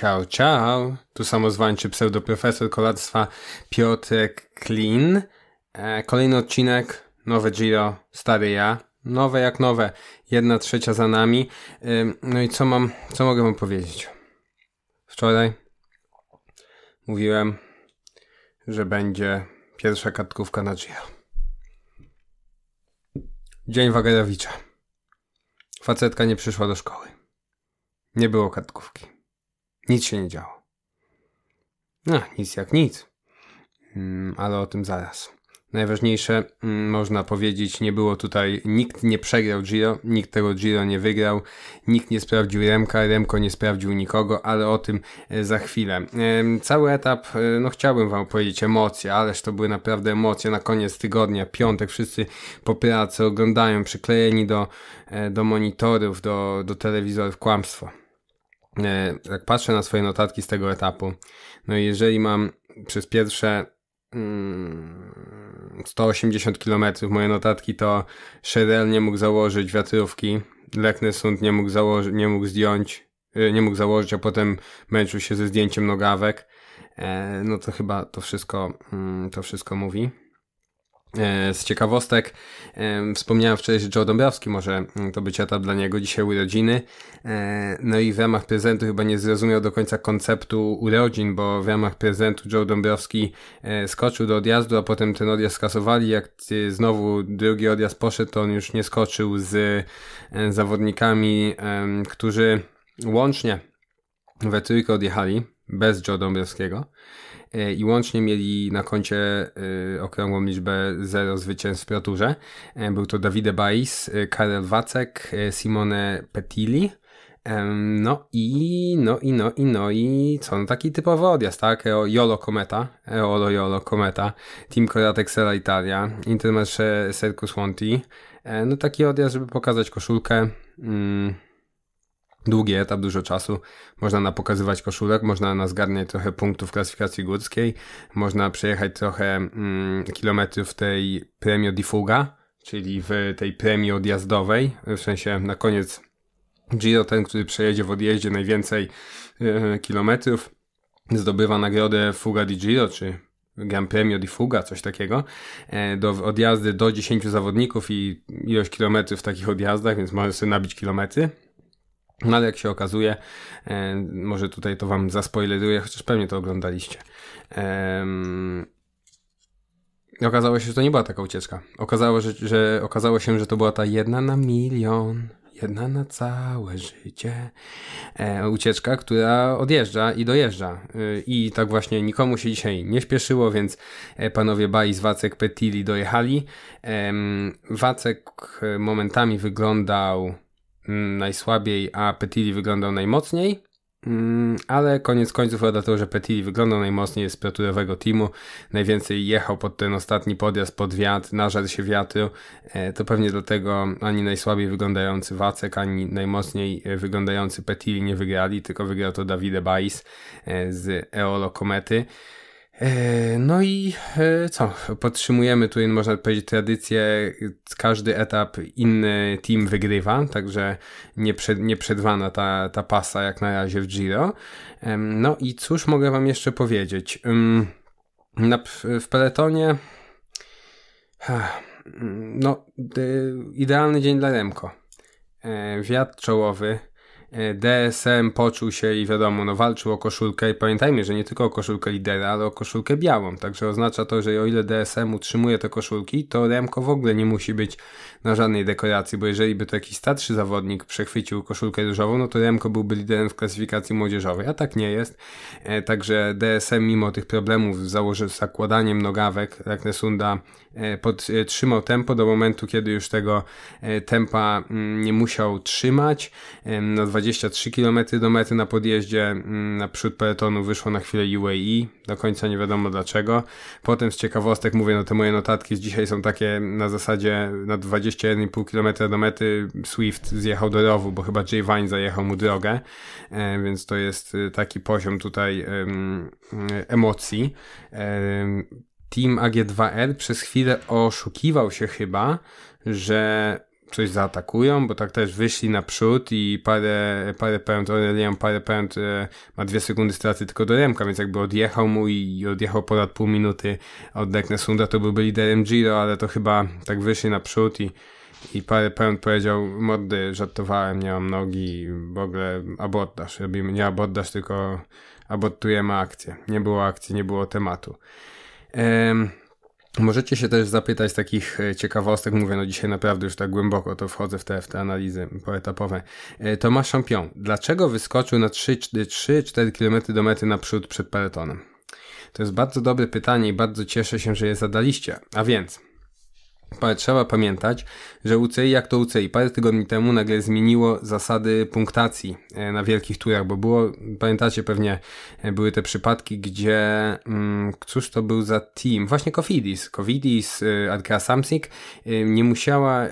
Ciao, ciao. Tu samozwańczy pseudoprofesor kolarstwa Piotrek Klin. E, kolejny odcinek, nowe Giro, stary ja. Nowe jak nowe, jedna trzecia za nami. E, no i co mam, co mogę wam powiedzieć? Wczoraj mówiłem, że będzie pierwsza kartkówka na Giro. Dzień Wagarowicza. Facetka nie przyszła do szkoły. Nie było kartkówki. Nic się nie działo. No, nic jak nic. Mm, ale o tym zaraz. Najważniejsze, mm, można powiedzieć, nie było tutaj, nikt nie przegrał Giro, nikt tego Giro nie wygrał, nikt nie sprawdził Remka, Remko nie sprawdził nikogo, ale o tym e, za chwilę. Cały etap, e, no chciałbym wam powiedzieć emocje, ależ to były naprawdę emocje na koniec tygodnia, piątek, wszyscy po pracy oglądają, przyklejeni do, e, do monitorów, do, do telewizorów, kłamstwo E, jak patrzę na swoje notatki z tego etapu, no i jeżeli mam przez pierwsze 180 mm, km moje notatki, to Shedel nie mógł założyć wiatrówki, Leknesund nie mógł, założyć, nie mógł zdjąć, e, nie mógł założyć, a potem męczył się ze zdjęciem nogawek. E, no to chyba to wszystko, mm, to wszystko mówi. E, z ciekawostek e, wspomniałem wcześniej, że Joe Dąbrowski może mm, to być etap dla niego, dzisiaj urodziny. E, no i w ramach prezentu chyba nie zrozumiał do końca konceptu urodzin, bo w ramach prezentu Joe Dąbrowski skoczył do odjazdu, a potem ten odjazd skasowali. Jak znowu drugi odjazd poszedł, to on już nie skoczył z zawodnikami, którzy łącznie we trójkę odjechali bez Joe Dąbrowskiego e, i łącznie mieli na koncie e, okrągłą liczbę 0 zwycięstw w Pro e, Był to Davide Bais, Karel Wacek, Simone Petili, no i, no i, no i, no i co, no taki typowy odjazd, tak? Jolo Kometa, Eolo Jolo Kometa, Team Koratek Sera Italia, Intermarché Circus Monti. No taki odjazd, żeby pokazać koszulkę. Mm długi etap, dużo czasu. Można na pokazywać koszulek, można na zgarniać trochę punktów klasyfikacji górskiej, można przejechać trochę mm, kilometrów tej premio di fuga, czyli w tej premii odjazdowej, w sensie na koniec Giro ten, który przejedzie w odjeździe najwięcej e, kilometrów, zdobywa nagrodę Fuga di Giro, czy Gran Premio di Fuga, coś takiego, e, do odjazdy do 10 zawodników i ilość kilometrów w takich odjazdach, więc możesz sobie nabić kilometry. No ale jak się okazuje, e, może tutaj to wam zaspoileruję, chociaż pewnie to oglądaliście. okazało się, że to nie była taka ucieczka. Okazało, że, że, okazało się, że to była ta jedna na milion, jedna na całe życie e, ucieczka, która odjeżdża i dojeżdża. E, I tak właśnie nikomu się dzisiaj nie śpieszyło, więc e, panowie Bajs, Wacek, Petili dojechali. Wacek e, momentami wyglądał Mm, najsłabiej, a Petili wyglądał najmocniej. Mm, ale koniec końców rada to, że Petili wyglądał najmocniej z Peturowego teamu, najwięcej jechał pod ten ostatni podjazd, pod wiatr, nażarł się wiatru, e, to pewnie dlatego ani najsłabiej wyglądający Wacek, ani najmocniej e, wyglądający Petili nie wygrali, tylko wygrał to Davide Bais e, z Eolo Komety. E, no i e, co? Podtrzymujemy tutaj, można powiedzieć, tradycję. Każdy etap inny team wygrywa, także nie, przed, nie przedwana ta, ta pasa jak na razie w Giro. No i cóż mogę Wam jeszcze powiedzieć? Na, w peletonie. No, e, idealny dzień dla Remko. Wiatr czołowy DSM poczuł się i wiadomo, no walczył o koszulkę i pamiętajmy, że nie tylko o koszulkę lidera, ale o koszulkę białą, także oznacza to, że o ile DSM utrzymuje te koszulki, to Remko w ogóle nie musi być na żadnej dekoracji, bo jeżeli by to jakiś starszy zawodnik przechwycił koszulkę różową, no to Remko byłby liderem w klasyfikacji młodzieżowej, a tak nie jest, e, także DSM mimo tych problemów z zakładaniem nogawek Ragnesunda e, podtrzymał e, tempo do momentu, kiedy już tego tempa mm, nie musiał trzymać, na 20 23 km do mety na podjeździe mm, naprzód peletonu wyszło na chwilę UAE, do końca nie wiadomo dlaczego. Potem z ciekawostek mówię, no te moje notatki z dzisiaj są takie na zasadzie na 21,5 km do mety Swift zjechał do rowu, bo chyba Jay Vine zajechał mu drogę, e, więc to jest e, taki poziom tutaj e, emocji. Team AG2R przez chwilę oszukiwał się chyba, że coś zaatakują, bo tak też wyszli naprzód i parę, parę pęd, Aurelian parę pęd e, ma dwie sekundy straty tylko do Remka, więc jakby odjechał mu i, i odjechał ponad pół minuty od Deknesunda, to byłby liderem Giro, ale to chyba tak wyszli naprzód i i parę pęd powiedział, mordy, żartowałem, nie mam nogi, w ogóle abordaż, robimy nie abordaż, tylko abortujemy akcję. Nie było akcji, nie było tematu. Ehm, Możecie się też zapytać takich e, ciekawostek, mówię no dzisiaj naprawdę już tak głęboko, to wchodzę w te, w te analizy poetapowe. E, Tomasz Champion, dlaczego wyskoczył na 3-4 km do mety naprzód przed peletonem? To jest bardzo dobre pytanie i bardzo cieszę się, że je zadaliście. A więc, trzeba pamiętać, że UCI, jak to UCI, parę tygodni temu nagle zmieniło zasady punktacji e, na wielkich turach, bo było, pamiętacie pewnie, e, były te przypadki, gdzie, mm, cóż to był za team? Właśnie Covidis. Covidis, e, Adria Samsic nie musiała,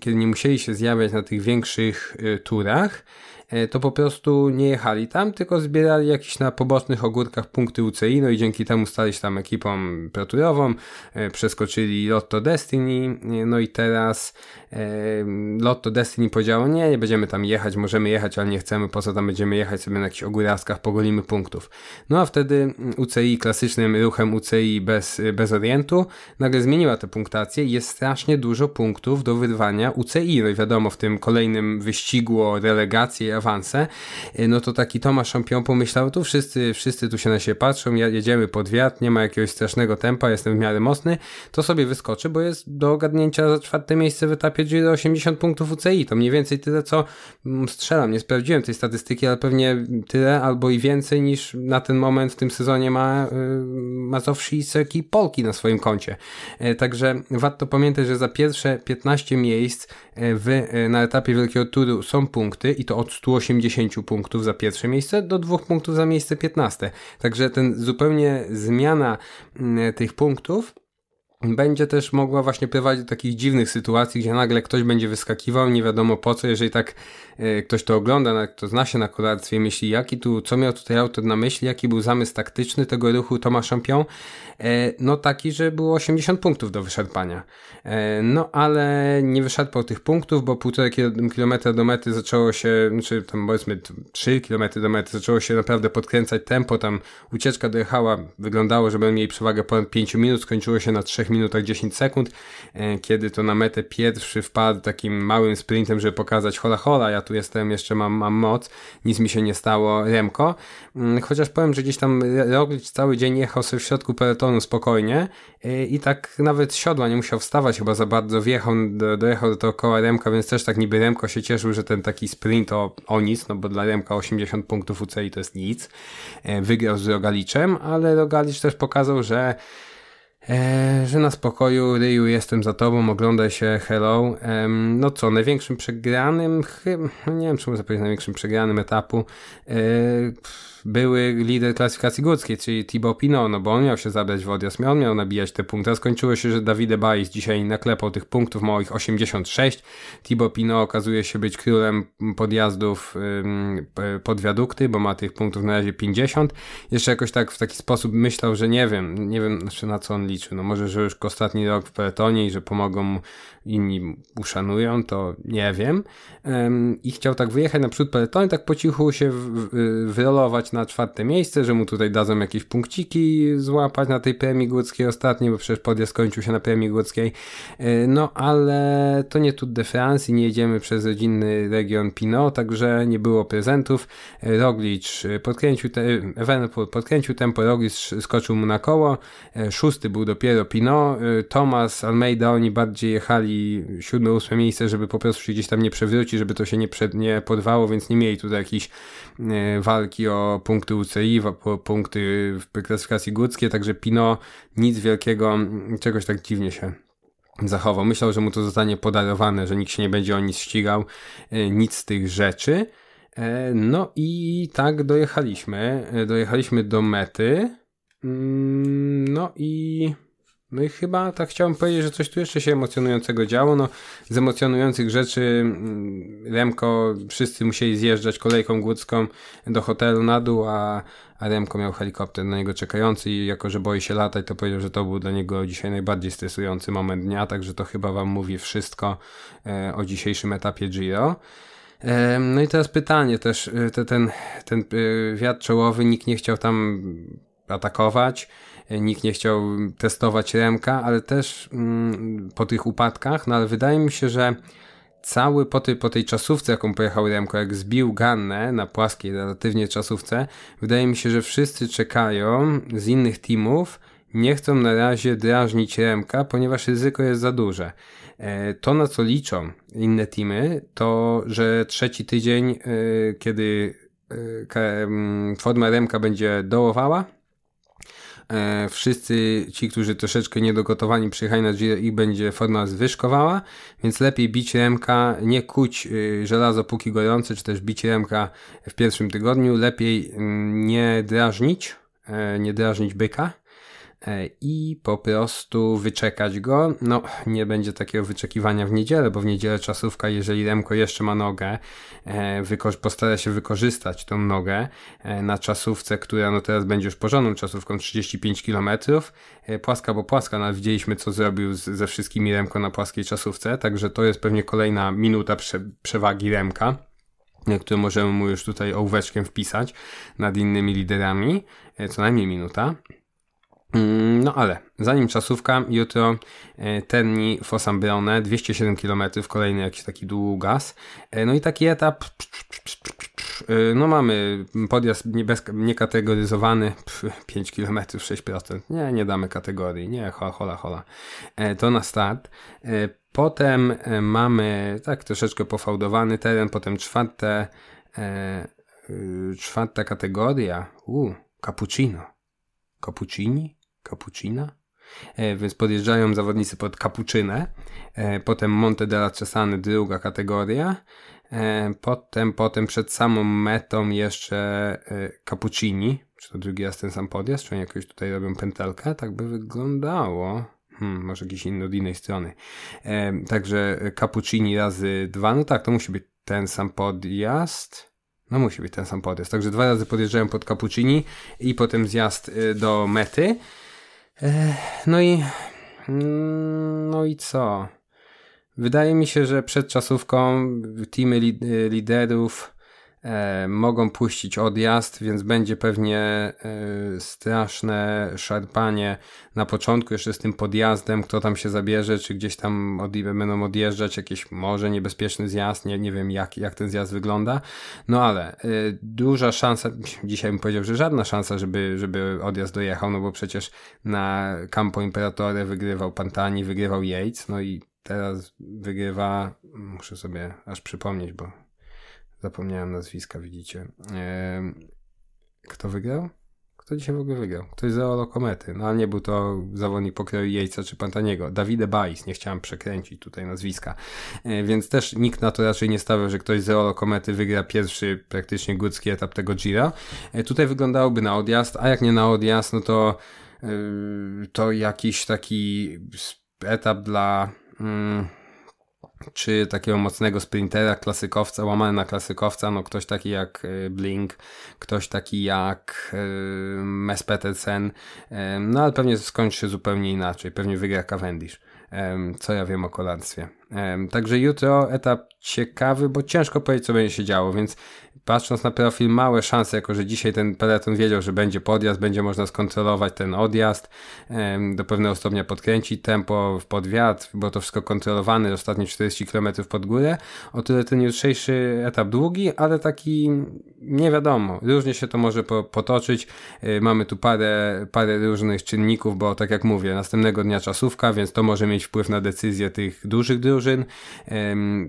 kiedy nie musieli się zjawiać na tych większych turach, E, to po prostu nie jechali tam, tylko zbierali jakieś na pobocznych ogórkach punkty UCI, no i dzięki temu stali się tam ekipą proturową, e, przeskoczyli Lotto Destiny, no i teraz e, Lotto Destiny powiedziało, nie, nie będziemy tam jechać, możemy jechać, ale nie chcemy, poza tym tam będziemy jechać sobie na jakichś ogóraskach, pogolimy punktów. No a wtedy UCI klasycznym ruchem UCI bez, bez orientu nagle zmieniła tę punktację i jest strasznie dużo punktów do wyrwania UCI, no i wiadomo w tym kolejnym wyścigu o relegację, awanse, y, no to taki Tomasz Champion pomyślał, tu wszyscy, wszyscy tu się na siebie patrzą, jedziemy pod wiatr, nie ma jakiegoś strasznego tempa, jestem w miarę mocny, to sobie wyskoczy, bo jest do ogarnięcia za czwarte miejsce w etapie Giro 80 punktów UCI, to mniej więcej tyle, co mm, strzelam, nie sprawdziłem tej statystyki, ale pewnie tyle albo i więcej niż na ten moment w tym sezonie ma y, Mazowszy i Polki na swoim koncie. Y, także warto pamiętać, że za pierwsze 15 miejsc w, na etapie Wielkiego Turu są punkty i to od 100 180 punktów za pierwsze miejsce do 2 punktów za miejsce 15. Także ten zupełnie zmiana mm, tych punktów będzie też mogła właśnie prowadzić do takich dziwnych sytuacji, gdzie nagle ktoś będzie wyskakiwał, nie wiadomo po co, jeżeli tak e, ktoś to ogląda, kto zna się na kolarstwie, myśli jaki tu, co miał tutaj autor na myśli, jaki był zamysł taktyczny tego ruchu Toma Champion, e, no taki, że było 80 punktów do wyszarpania. E, no ale nie wyszarpał tych punktów, bo półtorej kilometra do mety zaczęło się, czy znaczy tam powiedzmy 3 kilometry do mety zaczęło się naprawdę podkręcać tempo, tam ucieczka dojechała, wyglądało, że będą mieli przewagę ponad 5 minut, skończyło się na 3 minutach 10 sekund, e, kiedy to na metę pierwszy wpadł takim małym sprintem, żeby pokazać hola hola, ja tu jestem, jeszcze mam, mam moc, nic mi się nie stało, Remko. Mm, chociaż powiem, że gdzieś tam Roglic cały dzień jechał sobie w środku peletonu spokojnie e, i tak nawet siodła nie musiał wstawać chyba za bardzo, wjechał, dojechał do tego koła Remka, więc też tak niby Remko się cieszył, że ten taki sprint o, o nic, no bo dla Remka 80 punktów UCI to jest nic. E, wygrał z Rogaliczem, ale Rogalicz też pokazał, że E, że na spokoju, Ryu, jestem za tobą, oglądaj się, hello. E, no co, największym przegranym, no nie wiem czemu powiedzieć największym przegranym etapu, e, były lider klasyfikacji górskiej, czyli Thibaut Pinot, no bo on miał się zabrać w odjazd, on miał nabijać te punkty, a skończyło się, że Davide Baiz dzisiaj naklepał tych punktów, ma ich 86, Thibaut Pinot okazuje się być królem podjazdów pod wiadukty, bo ma tych punktów na razie 50, jeszcze jakoś tak w taki sposób myślał, że nie wiem, nie wiem znaczy na co on liczy. No może, że już ostatni rok w peletonie i że pomogą mu inni uszanują, to nie wiem. I chciał tak wyjechać naprzód peletonu, tak po cichu się wyrolować na czwarte miejsce, że mu tutaj dadzą jakieś punkciki złapać na tej premii górskiej ostatniej, bo przecież podjazd skończył się na premii górskiej. E, no ale to nie Tour de France i nie jedziemy przez rodzinny region Pinot, także nie było prezentów. E, Roglic e, podkręcił, te, podkręcił tempo, Roglic skoczył mu na koło, szósty był był dopiero Pino, y, Thomas, Almeida, oni bardziej jechali siódme, ósme miejsce, żeby po prostu się gdzieś tam nie przewrócić, żeby to się nie, przed, nie podwało, więc nie mieli tutaj jakiejś y, walki o punkty UCI, o punkty w klasyfikacji górskiej, także Pino nic wielkiego, mm, czegoś tak dziwnie się zachował. Myślał, że mu to zostanie podarowane, że nikt się nie będzie o nic ścigał, y, nic z tych rzeczy. E, no i tak dojechaliśmy. E, dojechaliśmy do mety. Mm, no i my no chyba tak chciałem powiedzieć, że coś tu jeszcze się emocjonującego działo. No, z emocjonujących rzeczy mm, Remko, wszyscy musieli zjeżdżać kolejką głódzką do hotelu na dół, a, a Remko miał helikopter na niego czekający i jako, że boi się latać, to powiedział, że to był dla niego dzisiaj najbardziej stresujący moment dnia, także to chyba wam mówi wszystko e, o dzisiejszym etapie Giro. E, no i teraz pytanie też, e, ten, ten e, wiatr czołowy, nikt nie chciał tam atakować, nikt nie chciał testować Remka, ale też mm, po tych upadkach, no ale wydaje mi się, że cały po, ty, po tej czasówce, jaką pojechał Remko, jak zbił Gannę na płaskiej relatywnie czasówce, wydaje mi się, że wszyscy czekają z innych teamów, nie chcą na razie drażnić Remka, ponieważ ryzyko jest za duże. E, to, na co liczą inne teamy, to że trzeci tydzień, e, kiedy e, mm, forma Remka będzie dołowała, e, wszyscy ci, którzy troszeczkę niedogotowani przyjechali na Giro, ich będzie forma zwyżkowała, więc lepiej bić remka, nie kuć y, żelazo póki gorące, czy też bić remka w pierwszym tygodniu, lepiej y, nie drażnić, y, nie drażnić byka, E, i po prostu wyczekać go. No, nie będzie takiego wyczekiwania w niedzielę, bo w niedzielę czasówka, jeżeli Remko jeszcze ma nogę, e, postara się wykorzystać tą nogę e, na czasówce, która no teraz będzie już porządną czasówką, 35 km, płaska bo płaska, no widzieliśmy co zrobił z, ze wszystkimi Remko na płaskiej czasówce, także to jest pewnie kolejna minuta prze, przewagi Remka które możemy mu już tutaj ołóweczkiem wpisać nad innymi liderami, co najmniej minuta. Mm, no ale zanim czasówka, jutro e, Terni Fosambrone, 207 km, kolejny jakiś taki długas. E, no i taki etap, e, no mamy podjazd nie bez, niekategoryzowany, 5 km, 6%, nie, nie damy kategorii, nie, hola, hola, hola. To na start. Potem mamy tak troszeczkę pofałdowany teren, potem czwarte, y, czwarta kategoria, u, cappuccino. Cappuccini? Capucina. E, więc podjeżdżają zawodnicy pod Capucinę, e, potem Monte della Cesany, druga kategoria, e, potem, potem przed samą metą jeszcze cappuccini, czy to drugi raz ten sam podjazd, czy oni jakoś tutaj robią pętelkę, tak by wyglądało. Hmm, może jakiś inny od innej strony. także cappuccini razy dwa, no tak, to musi być ten sam podjazd. No musi być ten sam podjazd. Także dwa razy podjeżdżają pod Cappuccini i potem zjazd do mety. No i. Mm, no i co? Wydaje mi się, że przed czasówką teamy liderów E, mogą puścić odjazd, więc będzie pewnie e, straszne szarpanie na początku jeszcze z tym podjazdem, kto tam się zabierze, czy gdzieś tam od, będą odjeżdżać jakieś może niebezpieczny zjazd, nie, nie wiem jak, jak ten zjazd wygląda, no ale e, duża szansa, dzisiaj bym powiedział, że żadna szansa, żeby, żeby odjazd dojechał, no bo przecież na Campo Imperatore wygrywał Pantani, wygrywał Yates, no i teraz wygrywa, muszę sobie aż przypomnieć, bo Zapomniałem nazwiska, widzicie. Kto wygrał? Kto dzisiaj w ogóle wygrał? Ktoś z Olo Komety. No ale nie był to zawodnik pokroju Jejca czy Pantaniego. Dawide Bajs, nie chciałem przekręcić tutaj nazwiska. E, więc też nikt na to raczej nie stawiał, że ktoś z Olo Komety wygra pierwszy praktycznie górski etap tego Gira. E, tutaj wyglądałoby na odjazd, a jak nie na odjazd, no to e, to jakiś taki etap dla... Mm, czy takiego mocnego sprintera, klasykowca, łamany na klasykowca, no ktoś taki jak y, Blink, ktoś taki jak y, Mes Petersen, no ale pewnie skończy zupełnie inaczej, pewnie wygra Cavendish. Co ja wiem o kolarstwie. Także jutro etap ciekawy, bo ciężko powiedzieć, co będzie się działo, więc patrząc na profil, małe szanse, jako że dzisiaj ten peleton wiedział, że będzie podjazd, będzie można skontrolować ten odjazd, do pewnego stopnia podkręcić tempo w podwiat, bo to wszystko kontrolowane, ostatnie 40 km pod górę. O tyle ten jutrzejszy etap długi, ale taki nie wiadomo, różnie się to może potoczyć. E, mamy tu parę, parę różnych czynników, bo tak jak mówię, następnego dnia czasówka, więc to może mieć wpływ na decyzję tych dużych drużyn,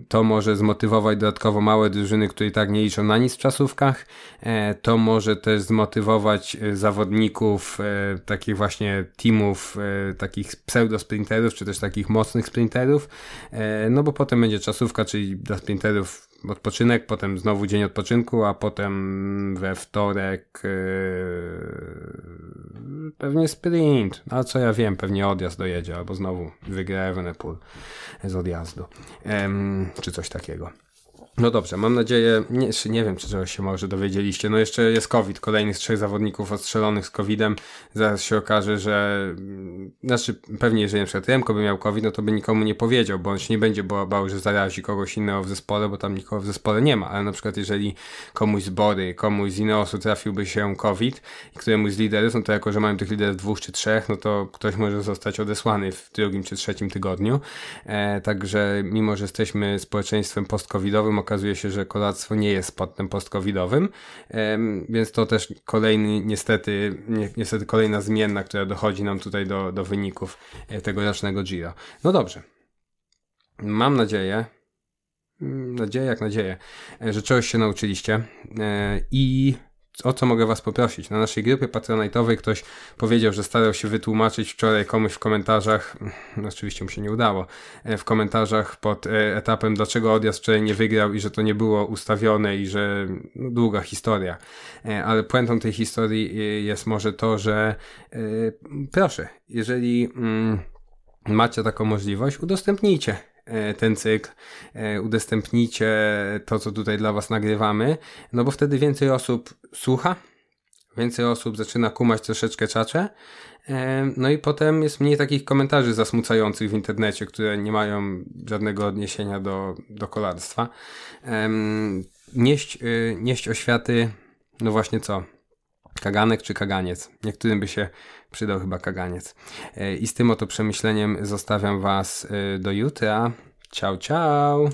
to może zmotywować dodatkowo małe drużyny, które i tak nie liczą na nic w czasówkach. E, to może też zmotywować e, zawodników e, takich właśnie teamów, takich pseudo-sprinterów, czy też takich mocnych sprinterów, no bo potem będzie czasówka, czyli dla sprinterów odpoczynek, potem znowu dzień odpoczynku, a potem we wtorek pewnie sprint, a no, co ja wiem, pewnie odjazd dojedzie, albo znowu wygra Evenepoel z odjazdu, czy coś takiego. No dobrze, mam nadzieję, nie, nie wiem, czy czegoś się może dowiedzieliście. No jeszcze jest COVID, kolejnych trzech zawodników ostrzelonych z COVID-em. Zaraz się okaże, że mm, znaczy pewnie, jeżeli na przykład Remko by miał COVID, no to by nikomu nie powiedział, bo on się nie będzie bał, że zarazi kogoś innego w zespole, bo tam nikogo w zespole nie ma. Ale na przykład jeżeli komuś z Bory, komuś z Ineosu trafiłby się COVID i któremuś z liderów, no to jako, że mamy tych liderów dwóch czy trzech, no to ktoś może zostać odesłany w drugim czy trzecim tygodniu. E, także mimo, że jesteśmy społeczeństwem post-covidowym, okazuje się, że kolarstwo nie jest post postcovidowym, więc to też kolejny, niestety, niestety kolejna zmienna, która dochodzi nam tutaj do, do wyników e, tegorocznego Giro. No dobrze. Mam nadzieję, mm, nadzieję jak nadzieję, e, że czegoś się nauczyliście e, i o co mogę Was poprosić? Na naszej grupie patronajtowej ktoś powiedział, że starał się wytłumaczyć wczoraj komuś w komentarzach, no oczywiście mu się nie udało, e, w komentarzach pod e, etapem, dlaczego odjazd wczoraj nie wygrał i że to nie było ustawione i że no, długa historia. E, ale puentą tej historii jest może to, że proszę, jeżeli mm, macie taką możliwość, udostępnijcie E, ten cykl, e, udostępnijcie to, co tutaj dla Was nagrywamy, no bo wtedy więcej osób słucha, więcej osób zaczyna kumać troszeczkę czacze, e, no i potem jest mniej takich komentarzy zasmucających w internecie, które nie mają żadnego odniesienia do, do kolarstwa. Nieść, nieść oświaty, no właśnie co? Kaganek czy kaganiec? Niektórym by się przydał chyba kaganiec. E, I z tym oto przemyśleniem zostawiam Was e, do jutra. Ciao, ciao!